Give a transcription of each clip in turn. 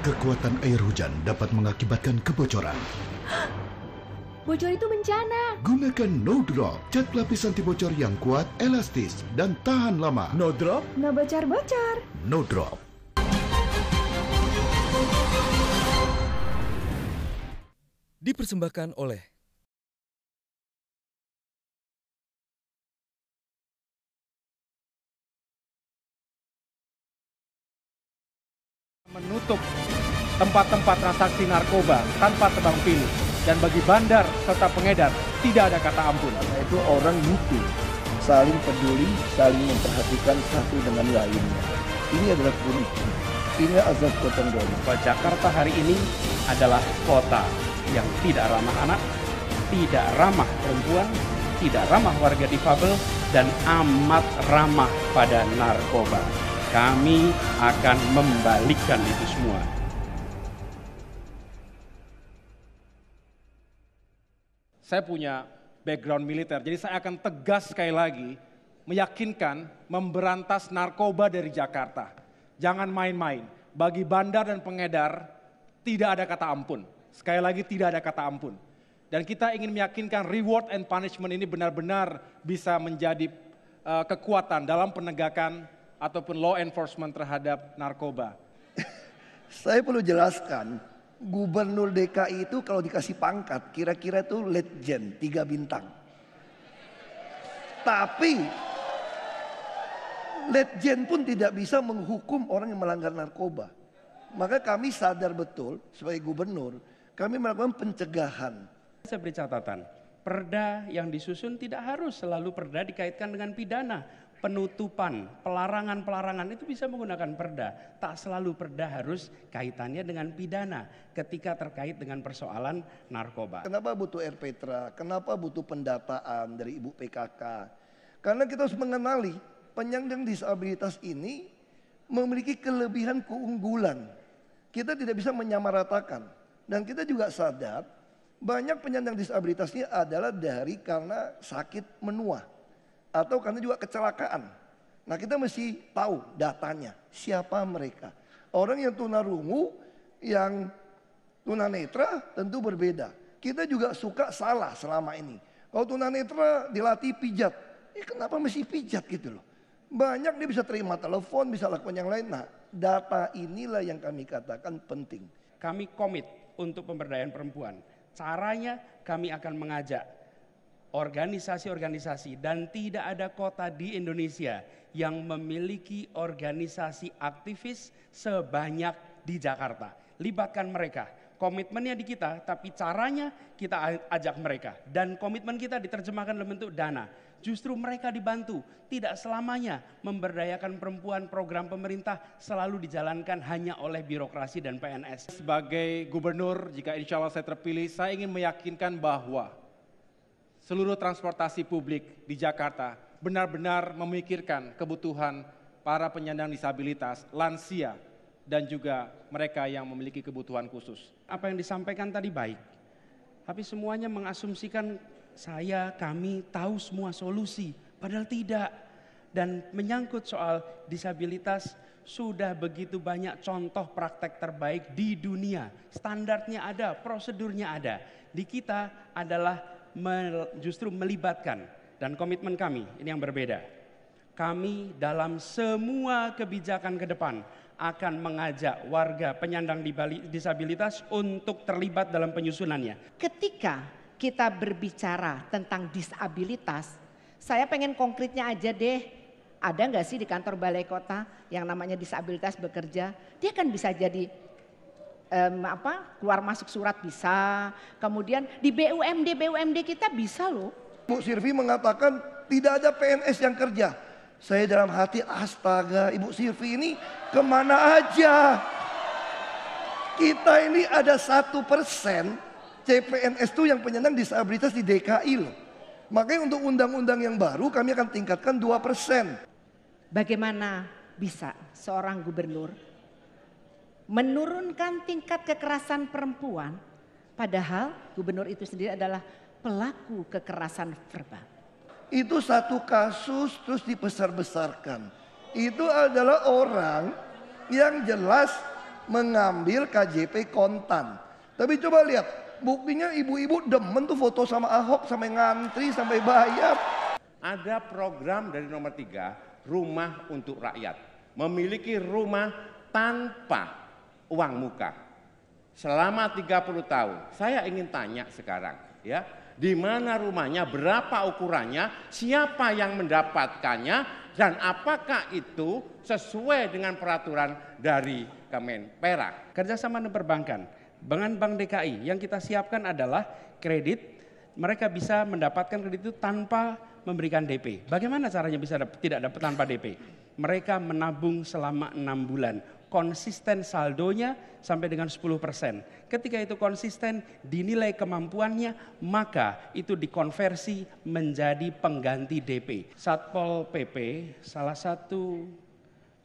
Kekuatan air hujan dapat mengakibatkan kebocoran. Bocor itu bencana. Gunakan No Drop, cat lapisan anti bocor yang kuat, elastis, dan tahan lama. No Drop? No bocor-bocor. No Drop. Dipersembahkan oleh menutup tempat-tempat transaksi narkoba tanpa tebang pilih dan bagi bandar serta pengedar tidak ada kata ampun. Karena itu orang butuh saling peduli, saling memperhatikan satu dengan lainnya. Ini adalah kurikulum. Ini azab gotong Bahwa Jakarta hari ini adalah kota yang tidak ramah anak, tidak ramah perempuan, tidak ramah warga difabel, dan amat ramah pada narkoba. Kami akan membalikkan itu semua. saya punya background militer, jadi saya akan tegas sekali lagi meyakinkan memberantas narkoba dari Jakarta. Jangan main-main. Bagi bandar dan pengedar tidak ada kata ampun. Sekali lagi tidak ada kata ampun. Dan kita ingin meyakinkan reward and punishment ini benar-benar bisa menjadi uh, kekuatan dalam penegakan ataupun law enforcement terhadap narkoba. Saya perlu jelaskan, gubernur DKI itu kalau dikasih pangkat kira-kira itu legend, tiga bintang. Tapi legend pun tidak bisa menghukum orang yang melanggar narkoba. Maka kami sadar betul sebagai gubernur, kami melakukan pencegahan. Saya beri catatan, perda yang disusun tidak harus selalu perda dikaitkan dengan pidana penutupan, pelarangan-pelarangan itu bisa menggunakan perda. Tak selalu perda harus kaitannya dengan pidana ketika terkait dengan persoalan narkoba. Kenapa butuh RPTRA? Kenapa butuh pendataan dari Ibu PKK? Karena kita harus mengenali penyandang disabilitas ini memiliki kelebihan keunggulan. Kita tidak bisa menyamaratakan. Dan kita juga sadar banyak penyandang disabilitasnya adalah dari karena sakit menua atau karena juga kecelakaan. Nah kita mesti tahu datanya, siapa mereka. Orang yang tunarungu, yang tunanetra tentu berbeda. Kita juga suka salah selama ini. Kalau tunanetra dilatih pijat, ya kenapa mesti pijat gitu loh. Banyak dia bisa terima telepon, bisa lakukan yang lain. Nah data inilah yang kami katakan penting. Kami komit untuk pemberdayaan perempuan. Caranya kami akan mengajak organisasi-organisasi dan tidak ada kota di Indonesia yang memiliki organisasi aktivis sebanyak di Jakarta. Libatkan mereka. Komitmennya di kita, tapi caranya kita ajak mereka. Dan komitmen kita diterjemahkan dalam bentuk dana. Justru mereka dibantu. Tidak selamanya memberdayakan perempuan program pemerintah selalu dijalankan hanya oleh birokrasi dan PNS. Sebagai gubernur, jika insya Allah saya terpilih, saya ingin meyakinkan bahwa seluruh transportasi publik di Jakarta benar-benar memikirkan kebutuhan para penyandang disabilitas, lansia, dan juga mereka yang memiliki kebutuhan khusus. Apa yang disampaikan tadi baik, tapi semuanya mengasumsikan saya, kami tahu semua solusi, padahal tidak. Dan menyangkut soal disabilitas, sudah begitu banyak contoh praktek terbaik di dunia. Standarnya ada, prosedurnya ada. Di kita adalah justru melibatkan dan komitmen kami ini yang berbeda. Kami dalam semua kebijakan ke depan akan mengajak warga penyandang disabilitas untuk terlibat dalam penyusunannya. Ketika kita berbicara tentang disabilitas, saya pengen konkretnya aja deh ada nggak sih di kantor balai kota yang namanya disabilitas bekerja, dia kan bisa jadi um, apa keluar masuk surat bisa. Kemudian di BUMD BUMD kita bisa loh. Bu Sirvi mengatakan tidak ada PNS yang kerja. Saya dalam hati astaga Ibu Sirvi ini kemana aja? Kita ini ada satu persen CPNS tuh yang penyandang disabilitas di DKI loh. Makanya untuk undang-undang yang baru kami akan tingkatkan dua persen. Bagaimana bisa seorang gubernur menurunkan tingkat kekerasan perempuan, padahal gubernur itu sendiri adalah pelaku kekerasan verbal. Itu satu kasus terus dibesar-besarkan. Itu adalah orang yang jelas mengambil KJP kontan. Tapi coba lihat, buktinya ibu-ibu demen tuh foto sama Ahok sampai ngantri sampai bayar. Ada program dari nomor tiga, rumah untuk rakyat. Memiliki rumah tanpa uang muka. Selama 30 tahun. Saya ingin tanya sekarang, ya. Di mana rumahnya, berapa ukurannya, siapa yang mendapatkannya dan apakah itu sesuai dengan peraturan dari Kemen Perak. Kerjasama dengan perbankan, dengan Bank DKI yang kita siapkan adalah kredit mereka bisa mendapatkan kredit itu tanpa memberikan DP. Bagaimana caranya bisa tidak dapat tanpa DP? Mereka menabung selama enam bulan konsisten saldonya sampai dengan 10%. Ketika itu konsisten dinilai kemampuannya, maka itu dikonversi menjadi pengganti DP. Satpol PP salah satu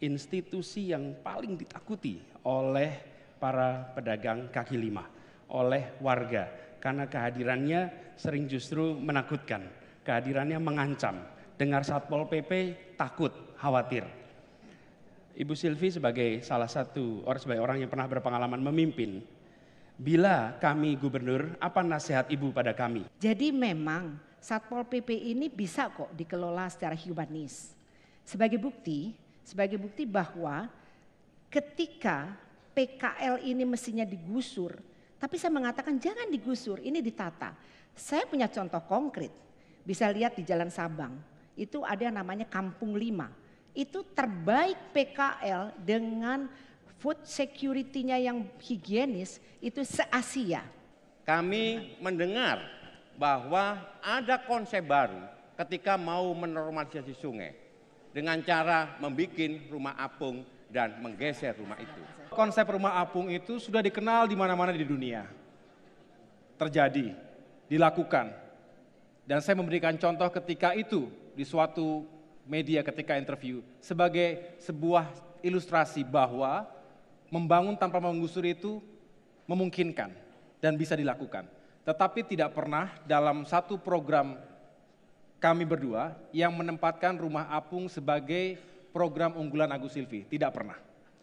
institusi yang paling ditakuti oleh para pedagang kaki lima, oleh warga karena kehadirannya sering justru menakutkan, kehadirannya mengancam. Dengar Satpol PP takut, khawatir. Ibu Silvi sebagai salah satu orang sebagai orang yang pernah berpengalaman memimpin. Bila kami gubernur, apa nasihat Ibu pada kami? Jadi memang Satpol PP ini bisa kok dikelola secara humanis. Sebagai bukti, sebagai bukti bahwa ketika PKL ini mestinya digusur, tapi saya mengatakan jangan digusur, ini ditata. Saya punya contoh konkret, bisa lihat di Jalan Sabang, itu ada yang namanya Kampung Lima itu terbaik PKL dengan food security-nya yang higienis itu se-Asia. Kami mendengar bahwa ada konsep baru ketika mau menormalisasi sungai dengan cara membuat rumah apung dan menggeser rumah itu. Konsep rumah apung itu sudah dikenal di mana-mana di dunia. Terjadi, dilakukan. Dan saya memberikan contoh ketika itu di suatu media ketika interview sebagai sebuah ilustrasi bahwa membangun tanpa menggusur itu memungkinkan dan bisa dilakukan. Tetapi tidak pernah dalam satu program kami berdua yang menempatkan rumah apung sebagai program unggulan Agus Silvi. Tidak pernah.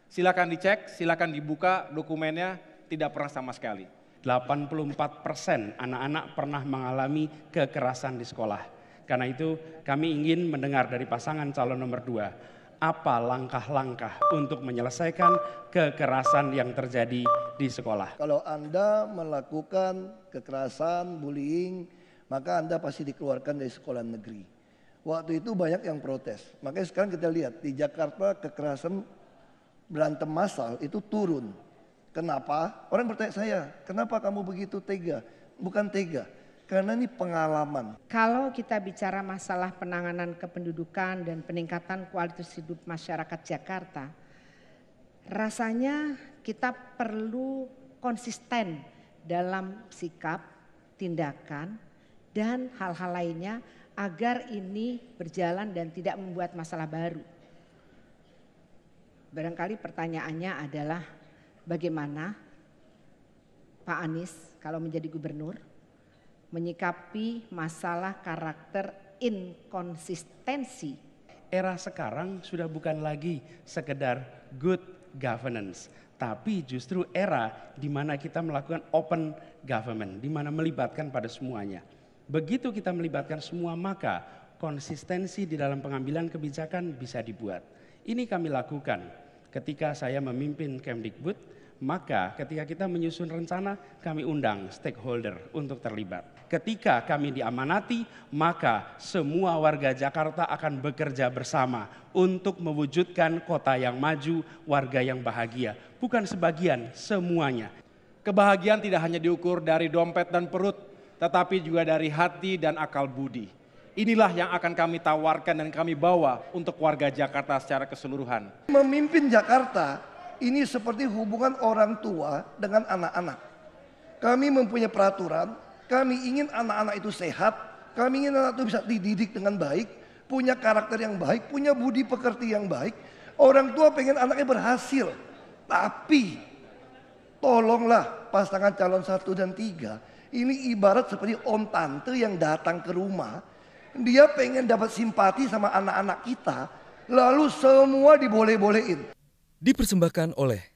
Silakan dicek, silakan dibuka dokumennya, tidak pernah sama sekali. 84 persen anak-anak pernah mengalami kekerasan di sekolah karena itu kami ingin mendengar dari pasangan calon nomor dua, apa langkah-langkah untuk menyelesaikan kekerasan yang terjadi di sekolah. Kalau Anda melakukan kekerasan, bullying, maka Anda pasti dikeluarkan dari sekolah negeri. Waktu itu banyak yang protes. Makanya sekarang kita lihat di Jakarta kekerasan berantem massal itu turun. Kenapa? Orang bertanya saya, kenapa kamu begitu tega? Bukan tega, karena ini pengalaman. Kalau kita bicara masalah penanganan kependudukan dan peningkatan kualitas hidup masyarakat Jakarta, rasanya kita perlu konsisten dalam sikap, tindakan, dan hal-hal lainnya agar ini berjalan dan tidak membuat masalah baru. Barangkali pertanyaannya adalah bagaimana Pak Anies kalau menjadi gubernur menyikapi masalah karakter inkonsistensi. Era sekarang sudah bukan lagi sekedar good governance, tapi justru era di mana kita melakukan open government, di mana melibatkan pada semuanya. Begitu kita melibatkan semua, maka konsistensi di dalam pengambilan kebijakan bisa dibuat. Ini kami lakukan ketika saya memimpin Kemdikbud, maka ketika kita menyusun rencana, kami undang stakeholder untuk terlibat. Ketika kami diamanati, maka semua warga Jakarta akan bekerja bersama untuk mewujudkan kota yang maju, warga yang bahagia. Bukan sebagian, semuanya. Kebahagiaan tidak hanya diukur dari dompet dan perut, tetapi juga dari hati dan akal budi. Inilah yang akan kami tawarkan dan kami bawa untuk warga Jakarta secara keseluruhan. Memimpin Jakarta ini seperti hubungan orang tua dengan anak-anak. Kami mempunyai peraturan, kami ingin anak-anak itu sehat, kami ingin anak itu bisa dididik dengan baik, punya karakter yang baik, punya budi pekerti yang baik. Orang tua pengen anaknya berhasil, tapi tolonglah pasangan calon satu dan tiga. Ini ibarat seperti om tante yang datang ke rumah, dia pengen dapat simpati sama anak-anak kita, lalu semua diboleh-bolehin. Dipersembahkan oleh